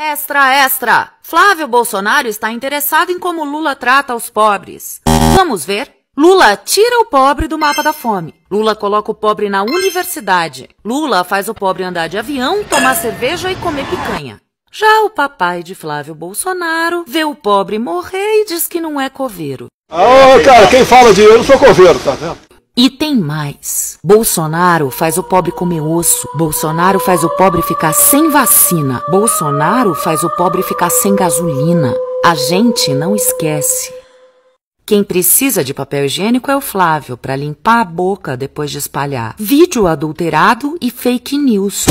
Extra, extra! Flávio Bolsonaro está interessado em como Lula trata os pobres. Vamos ver? Lula tira o pobre do mapa da fome. Lula coloca o pobre na universidade. Lula faz o pobre andar de avião, tomar cerveja e comer picanha. Já o papai de Flávio Bolsonaro vê o pobre morrer e diz que não é coveiro. Ah, cara, quem fala de eu não sou coveiro, tá vendo? E tem mais. Bolsonaro faz o pobre comer osso. Bolsonaro faz o pobre ficar sem vacina. Bolsonaro faz o pobre ficar sem gasolina. A gente não esquece. Quem precisa de papel higiênico é o Flávio para limpar a boca depois de espalhar vídeo adulterado e fake news.